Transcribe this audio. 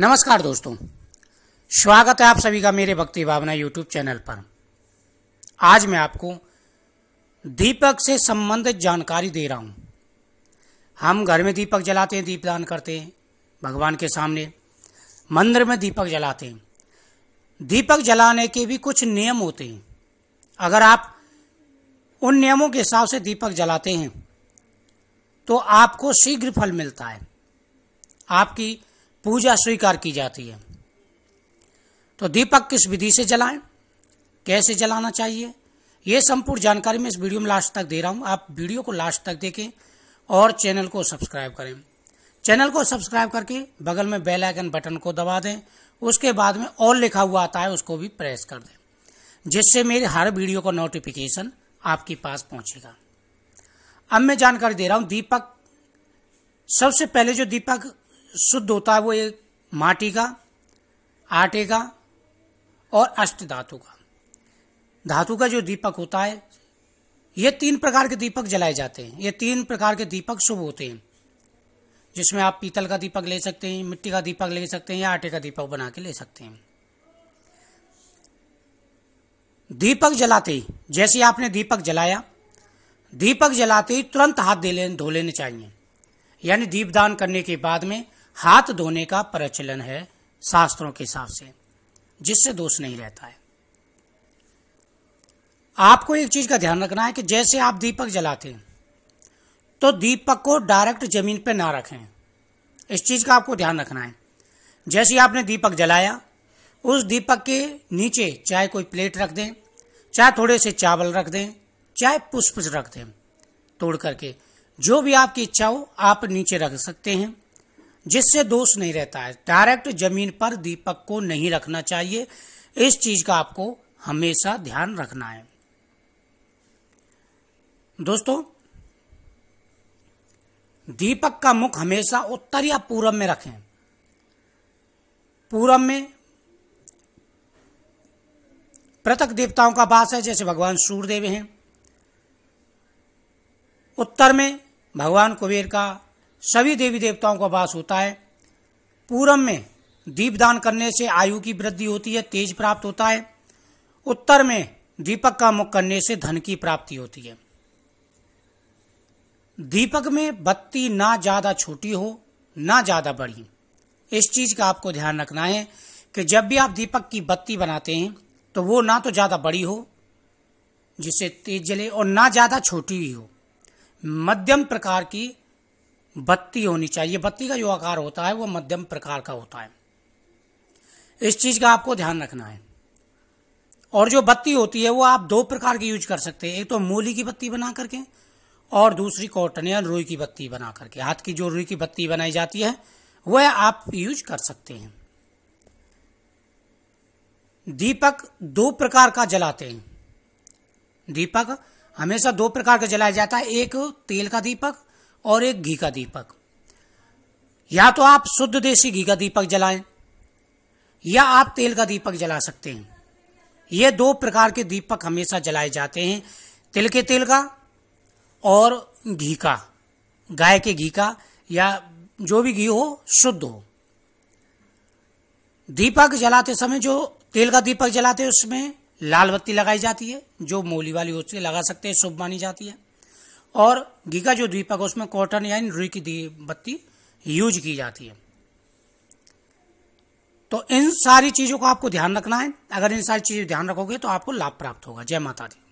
नमस्कार दोस्तों स्वागत है आप सभी का मेरे भक्ति भावना यूट्यूब चैनल पर आज मैं आपको दीपक से संबंधित जानकारी दे रहा हूं हम घर में दीपक जलाते हैं दीपदान करते हैं भगवान के सामने मंदिर में दीपक जलाते हैं दीपक जलाने के भी कुछ नियम होते हैं अगर आप उन नियमों के हिसाब से दीपक जलाते हैं तो आपको शीघ्र फल मिलता है आपकी पूजा स्वीकार की जाती है तो दीपक किस विधि से जलाएं कैसे जलाना चाहिए ये संपूर्ण जानकारी मैं इस वीडियो में लास्ट तक दे रहा हूं आप वीडियो को लास्ट तक देखें और चैनल को सब्सक्राइब करें चैनल को सब्सक्राइब करके बगल में बेल आइकन बटन को दबा दें उसके बाद में और लिखा हुआ आता है उसको भी प्रेस कर दें जिससे मेरे हर वीडियो का नोटिफिकेशन आपके पास पहुंचेगा अब मैं जानकारी दे रहा हूं दीपक सबसे पहले जो दीपक शुद्ध होता है वो एक माटी का आटे का और अष्ट धातु का धातु का जो दीपक होता है ये तीन प्रकार के दीपक जलाए जाते हैं ये तीन प्रकार के दीपक शुभ होते हैं जिसमें आप पीतल का दीपक ले सकते हैं मिट्टी का दीपक ले सकते हैं या आटे का दीपक बना के ले सकते हैं दीपक जलाते ही जैसे आपने दीपक जलाया दीपक जलाते ही तुरंत हाथ धो लेने चाहिए यानी दीपदान करने के बाद में हाथ धोने का प्रचलन है शास्त्रों के हिसाब से जिससे दोष नहीं रहता है आपको एक चीज का ध्यान रखना है कि जैसे आप दीपक जलाते हैं तो दीपक को डायरेक्ट जमीन पर ना रखें इस चीज का आपको ध्यान रखना है जैसे आपने दीपक जलाया उस दीपक के नीचे चाहे कोई प्लेट रख दें चाहे थोड़े से चावल रख दें चाहे पुष्प रख दें तोड़ करके जो भी आपकी इच्छा हो आप नीचे रख सकते हैं जिससे दोष नहीं रहता है डायरेक्ट जमीन पर दीपक को नहीं रखना चाहिए इस चीज का आपको हमेशा ध्यान रखना है दोस्तों दीपक का मुख हमेशा उत्तर या पूरब में रखें पूरब में पृथक देवताओं का वास है जैसे भगवान सूर्यदेव हैं उत्तर में भगवान कुबेर का सभी देवी देवताओं का वास होता है पूरब में दीप दान करने से आयु की वृद्धि होती है तेज प्राप्त होता है उत्तर में दीपक का मुख करने से धन की प्राप्ति होती है दीपक में बत्ती ना ज्यादा छोटी हो ना ज्यादा बड़ी इस चीज का आपको ध्यान रखना है कि जब भी आप दीपक की बत्ती बनाते हैं तो वो ना तो ज्यादा बड़ी हो जिससे तेज जले और ना ज्यादा छोटी ही हो मध्यम प्रकार की बत्ती होनी चाहिए बत्ती का जो आकार होता है वो मध्यम प्रकार का होता है इस चीज़ का आपको ध्यान रखना है और जो बत्ती होती है वो आप दो प्रकार की यूज कर सकते हैं एक तो मूली की बत्ती बना करके और दूसरी कॉटन या रुई की बत्ती बना करके हाथ की जो रुई की बत्ती बनाई जाती है वह आप यूज कर सकते हैं दीपक दो प्रकार का जलाते हैं दीपक हमेशा दो प्रकार का जलाया जाता है एक तेल का दीपक और एक घी का दीपक या तो आप शुद्ध देसी घी का दीपक जलाएं या आप तेल का दीपक जला सकते हैं ये दो प्रकार के दीपक हमेशा जलाए जाते हैं तिल के तेल का और घी का गाय के घी का या जो भी घी हो शुद्ध हो दीपक जलाते समय जो तेल का दीपक जलाते हैं उसमें लाल बत्ती लगाई जाती है जो मूली वाली होती है लगा सकते हैं शुभ मानी जाती है और गीगा जो दीपक है उसमें कॉटन यानी रुई की बत्ती यूज की जाती है तो इन सारी चीजों को आपको ध्यान रखना है अगर इन सारी चीजें ध्यान रखोगे तो आपको लाभ प्राप्त होगा जय माता दी